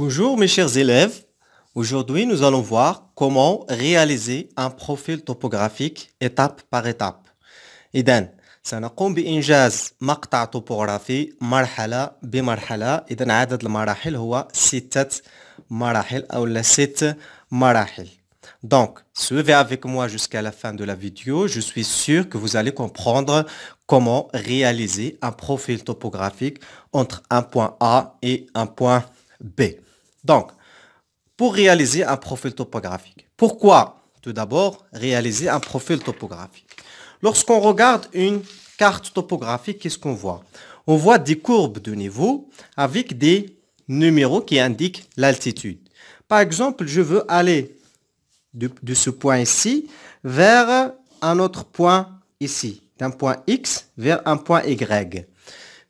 Bonjour mes chers élèves, aujourd'hui nous allons voir comment réaliser un profil topographique étape par étape. إذا marhala bi ou Donc, suivez avec moi jusqu'à la fin de la vidéo. Je suis sûr que vous allez comprendre comment réaliser un profil topographique entre un point A et un point B. Donc, pour réaliser un profil topographique, pourquoi tout d'abord réaliser un profil topographique Lorsqu'on regarde une carte topographique, qu'est-ce qu'on voit On voit des courbes de niveau avec des numéros qui indiquent l'altitude. Par exemple, je veux aller de, de, ce point ici vers un autre point ici, d'un point X vers un point Y.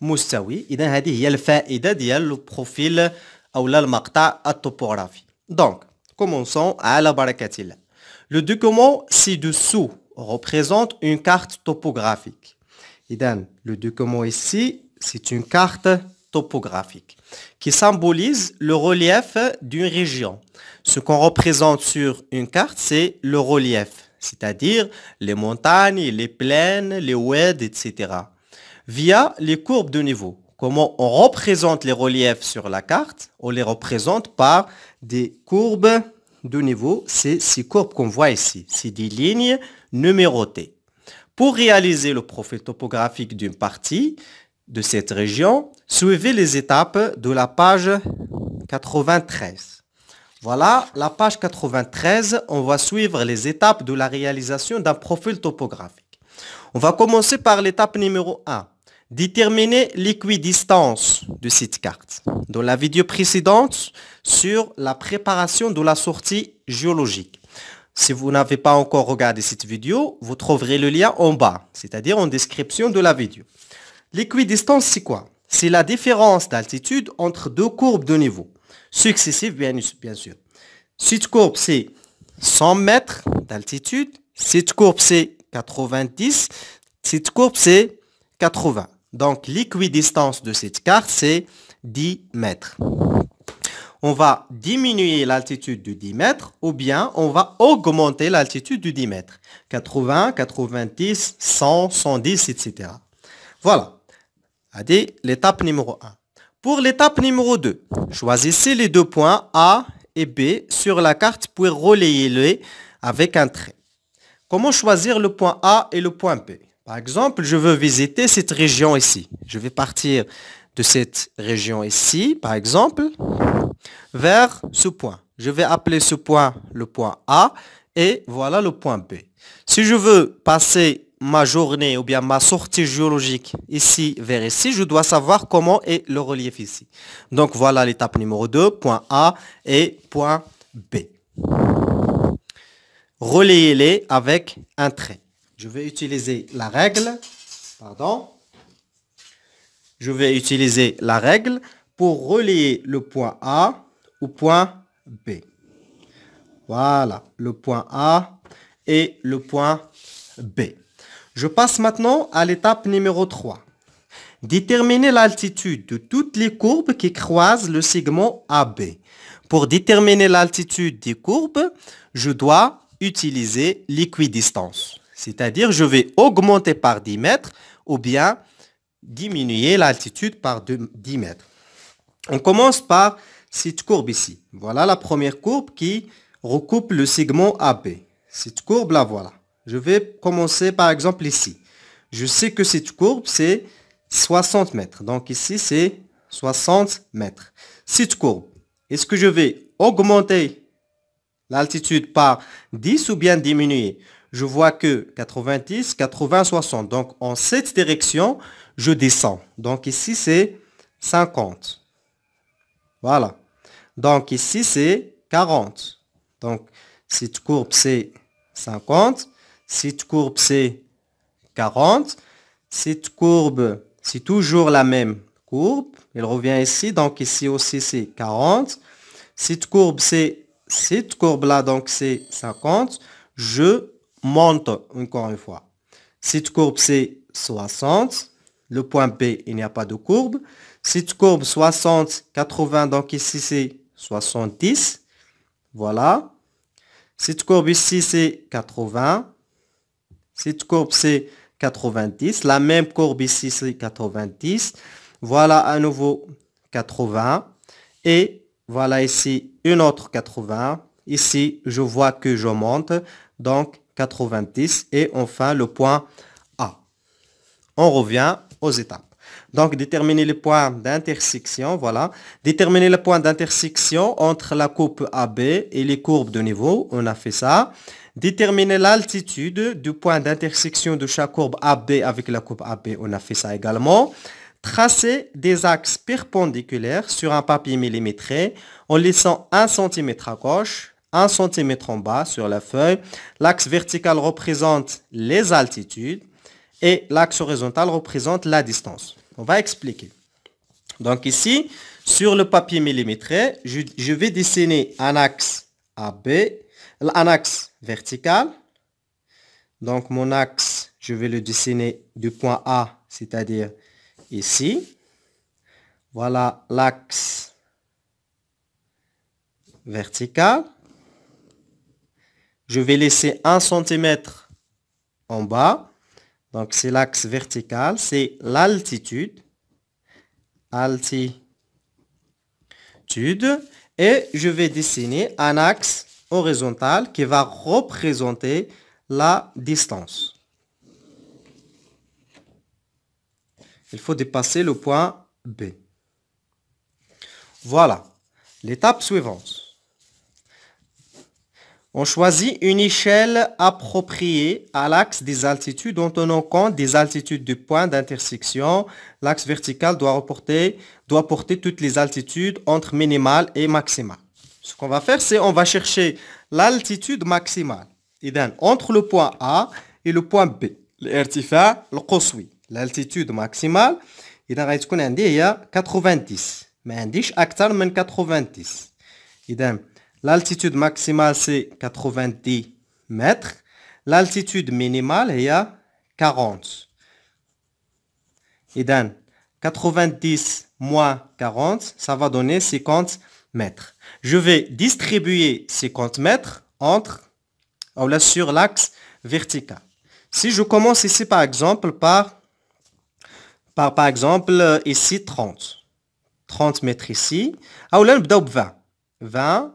مستوي اذا à هي le ديال البروفيل او المقطع topographique. Donc, commençons à la barakatil. le document ci-dessous représente une carte topographique Donc, le document ici c'est une carte topographique qui symbolise le relief d'une région. Ce qu'on représente sur une carte, c'est le relief, c'est-à-dire les montagnes, les plaines, les oueds, etc via les courbes de niveau. Comment on représente les reliefs sur la carte On les représente par des courbes de niveau. C'est ces courbes qu'on voit ici. C'est des lignes numérotées. Pour réaliser le profil topographique d'une partie de cette région, suivez les étapes de la page 93. Voilà, la page 93, on va suivre les étapes de la réalisation d'un profil topographique. On va commencer par l'étape numéro 1. Déterminer l'équidistance de cette carte. Dans la vidéo précédente sur la préparation de la sortie géologique. Si vous n'avez pas encore regardé cette vidéo, vous trouverez le lien en bas, c'est-à-dire en description de la vidéo. L'équidistance, c'est quoi C'est la différence d'altitude entre deux courbes de niveau, successives bien, bien sûr. Cette courbe, c'est 100 mètres d'altitude, cette courbe, c'est 90, cette courbe, c'est 80. Donc l'équidistance de cette carte, c'est 10 mètres. On va diminuer l'altitude de 10 mètres ou bien on va augmenter l'altitude de 10 mètres. 80, 90, 100, 110, etc. Voilà. L'étape numéro 1. Pour l'étape numéro 2, choisissez les deux points A et B sur la carte pour relayer-les avec un trait. Comment choisir le point A et le point B par exemple, je veux visiter cette région ici. Je vais partir de cette région ici, par exemple, vers ce point. Je vais appeler ce point le point A et voilà le point B. Si je veux passer ma journée ou bien ma sortie géologique ici vers ici, je dois savoir comment est le relief ici. Donc voilà l'étape numéro 2, point A et point B. Relayez-les avec un trait. Je vais utiliser la règle. Pardon. Je vais utiliser la règle pour relier le point A au point B. Voilà, le point A et le point B. Je passe maintenant à l'étape numéro 3. Déterminer l'altitude de toutes les courbes qui croisent le segment AB. Pour déterminer l'altitude des courbes, je dois utiliser l'équidistance. C'est-à-dire, je vais augmenter par 10 mètres ou bien diminuer l'altitude par 10 mètres. On commence par cette courbe ici. Voilà la première courbe qui recoupe le segment AB. Cette courbe, là, voilà. Je vais commencer par exemple ici. Je sais que cette courbe, c'est 60 mètres. Donc ici, c'est 60 mètres. Cette courbe, est-ce que je vais augmenter l'altitude par 10 ou bien diminuer je vois que 90, 80, 60. Donc, en cette direction, je descends. Donc, ici, c'est 50. Voilà. Donc, ici, c'est 40. Donc, cette courbe, c'est 50. Cette courbe, c'est 40. Cette courbe, c'est toujours la même courbe. Elle revient ici. Donc, ici aussi, c'est 40. Cette courbe, c'est cette courbe-là. Donc, c'est 50. Je monte encore une fois. Cette courbe, c'est 60. Le point B il n'y a pas de courbe. Cette courbe 60, 80, donc ici c'est 70. Voilà. Cette courbe ici c'est 80. Cette courbe c'est 90. La même courbe ici c'est 90. Voilà à nouveau 80. Et voilà ici une autre 80. Ici, je vois que je monte. Donc, 90. Et enfin, le point A. On revient aux étapes. Donc, déterminer les points d'intersection, voilà. Déterminer le point d'intersection entre la coupe AB et les courbes de niveau, on a fait ça. Déterminer l'altitude du point d'intersection de chaque courbe AB avec la coupe AB, on a fait ça également. Tracer des axes perpendiculaires sur un papier millimétré en laissant 1 cm à gauche, 1 cm en bas sur la feuille. L'axe vertical représente les altitudes et l'axe horizontal représente la distance. On va expliquer. Donc ici, sur le papier millimétré, je, vais dessiner un axe AB, un axe vertical. Donc mon axe, je vais le dessiner du point A, c'est-à-dire ici. Voilà l'axe vertical. Je vais laisser un centimètre en bas. Donc, c'est l'axe vertical. C'est l'altitude. Altitude. Et je vais dessiner un axe horizontal qui va représenter la distance. Il faut dépasser le point B. Voilà. L'étape suivante. On choisit une échelle appropriée à l'axe des altitudes en tenant compte des altitudes du point d'intersection. L'axe vertical doit, porter toutes les altitudes entre minimale et maximale. Ce qu'on va faire, c'est on va chercher l'altitude maximale. Et entre le point A et le point B, l'altitude maximale, il y a 90, mais 90. L'altitude maximale, c'est 90 mètres. L'altitude minimale il y a 40. Et donc, 90 moins 40, ça va donner 50 mètres. Je vais distribuer 50 mètres entre, oh, sur l'axe vertical. Si je commence ici par exemple par, par, exemple euh, ici 30. 30 mètres ici. 20. Ah, 20,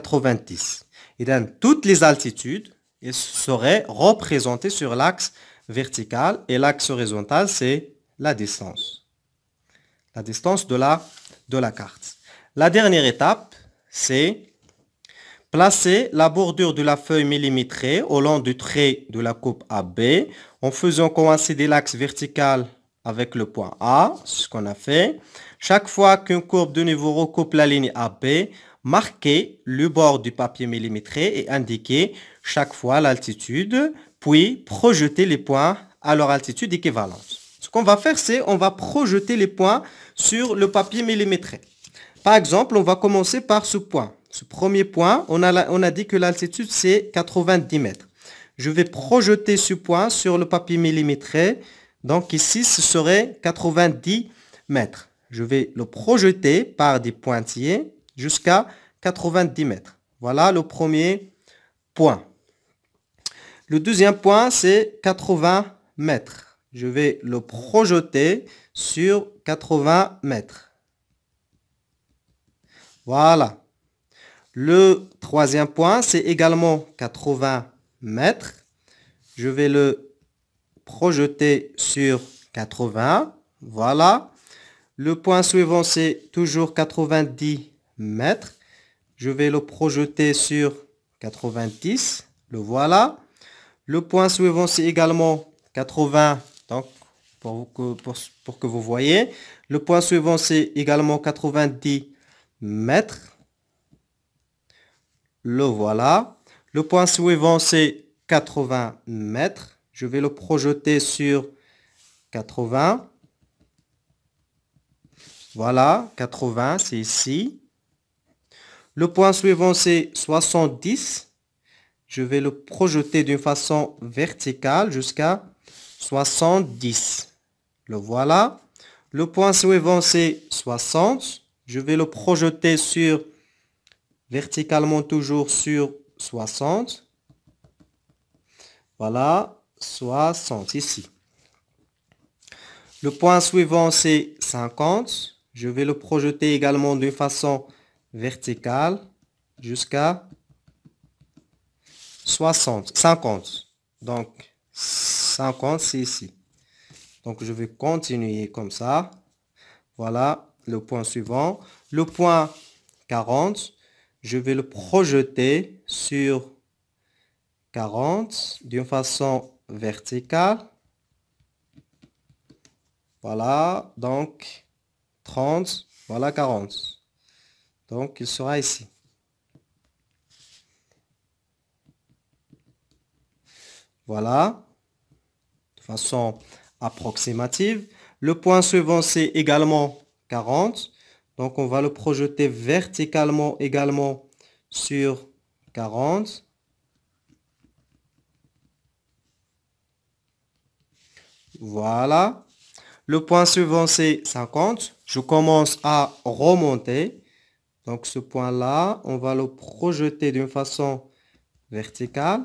90. Et dans toutes les altitudes, ils seraient représentées sur l'axe vertical et l'axe horizontal, c'est la distance. La distance de la, de la carte. La dernière étape, c'est placer la bordure de la feuille millimétrée au long du trait de la coupe AB en faisant coïncider l'axe vertical avec le point A, ce qu'on a fait. Chaque fois qu'une courbe de niveau recoupe la ligne AB, marquer le bord du papier millimétré et indiquer chaque fois l'altitude, puis projeter les points à leur altitude équivalente. Ce qu'on va faire, c'est on va projeter les points sur le papier millimétré. Par exemple, on va commencer par ce point. Ce premier point, on a, on a dit que l'altitude, c'est 90 mètres. Je vais projeter ce point sur le papier millimétré. Donc ici, ce serait 90 mètres. Je vais le projeter par des pointillés jusqu'à 90 mètres. Voilà le premier point. Le deuxième point, c'est 80 mètres. Je vais le projeter sur 80 mètres. Voilà. Le troisième point, c'est également 80 mètres. Je vais le projeter sur 80. Voilà. Le point suivant, c'est toujours 90 mètres. Je vais le projeter sur 90. Le voilà. Le point suivant, c'est également 80. Donc, pour que, pour, pour que vous voyez. Le point suivant, c'est également 90 mètres. Le voilà. Le point suivant, c'est 80 mètres. Je vais le projeter sur 80. Voilà, 80, c'est ici. Le point suivant, c'est 70. Je vais le projeter d'une façon verticale jusqu'à 70. Le voilà. Le point suivant, c'est 60. Je vais le projeter sur, verticalement toujours sur 60. Voilà, 60 ici. Le point suivant, c'est 50. Je vais le projeter également d'une façon verticale jusqu'à 60, 50. Donc, 50, c'est ici. Donc, je vais continuer comme ça. Voilà le point suivant. Le point 40, je vais le projeter sur 40 d'une façon verticale. Voilà, donc 30, voilà 40. Donc, il sera ici. Voilà, de façon approximative. Le point suivant, c'est également 40. Donc, on va le projeter verticalement également sur 40. Voilà. Le point suivant, c'est 50. Je commence à remonter. Donc ce point-là, on va le projeter d'une façon verticale.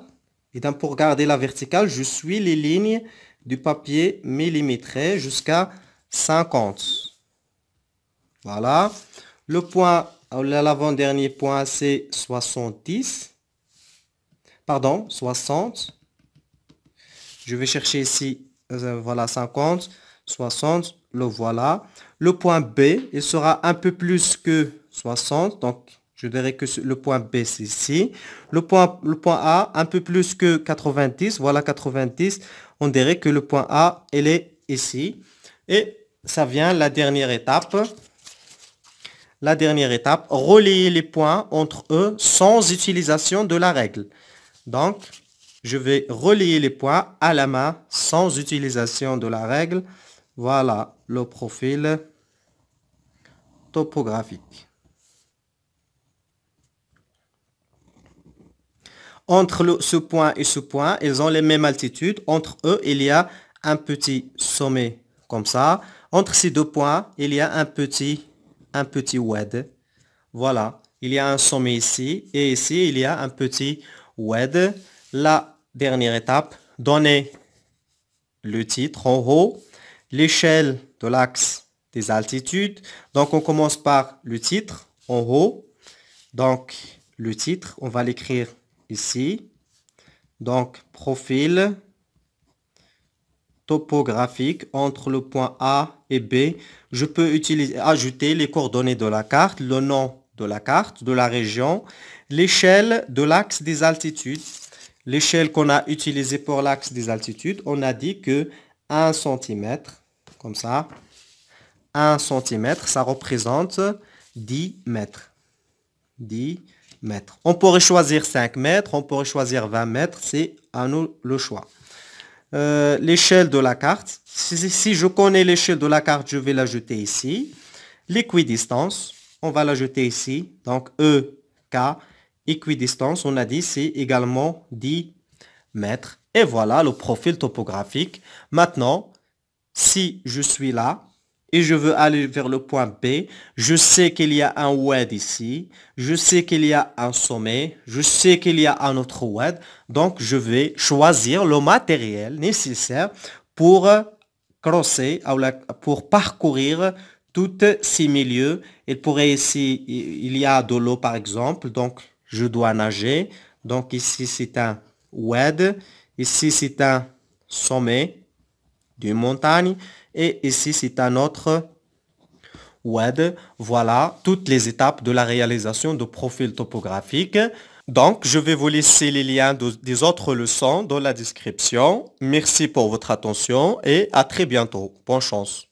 Et donc pour garder la verticale, je suis les lignes du papier millimétré jusqu'à 50. Voilà. Le point, l'avant-dernier point, c'est 70. Pardon, 60. Je vais chercher ici, euh, voilà, 50, 60. Le voilà. Le point B, il sera un peu plus que 60. Donc, je dirais que le point B, c'est ici. Le point, le point A, un peu plus que 90. Voilà 90. On dirait que le point A, elle est ici. Et ça vient la dernière étape. La dernière étape, relier les points entre eux sans utilisation de la règle. Donc, je vais relier les points à la main sans utilisation de la règle. Voilà le profil topographique. Entre ce point et ce point, ils ont les mêmes altitudes. Entre eux, il y a un petit sommet comme ça. Entre ces deux points, il y a un petit, un petit wed. Voilà, il y a un sommet ici et ici, il y a un petit wed. La dernière étape, donner le titre en haut, l'échelle de l'axe des altitudes. Donc, on commence par le titre en haut. Donc, le titre, on va l'écrire ici. Donc, profil topographique entre le point A et B. Je peux utiliser, ajouter les coordonnées de la carte, le nom de la carte, de la région, l'échelle de l'axe des altitudes. L'échelle qu'on a utilisée pour l'axe des altitudes, on a dit que 1 cm, comme ça, 1 cm, ça représente 10 mètres. 10 mètres on pourrait choisir 5 mètres, on pourrait choisir 20 mètres, c'est à nous le choix. Euh, l'échelle de la carte, si, je connais l'échelle de la carte, je vais l'ajouter ici. L'équidistance, on va l'ajouter ici, donc E, K, équidistance, on a dit c'est également 10 mètres. Et voilà le profil topographique. Maintenant, si je suis là, et je veux aller vers le point B, je sais qu'il y a un WED ici, je sais qu'il y a un sommet, je sais qu'il y a un autre WED. donc je vais choisir le matériel nécessaire pour euh, crosser, pour parcourir tous ces milieux. Il pourrait ici, il y a de l'eau par exemple, donc je dois nager. Donc ici c'est un WED. ici c'est un sommet, d'une montagne. Et ici, c'est un autre web Voilà toutes les étapes de la réalisation de profils topographiques. Donc, je vais vous laisser les liens des autres leçons dans la description. Merci pour votre attention et à très bientôt. Bonne chance.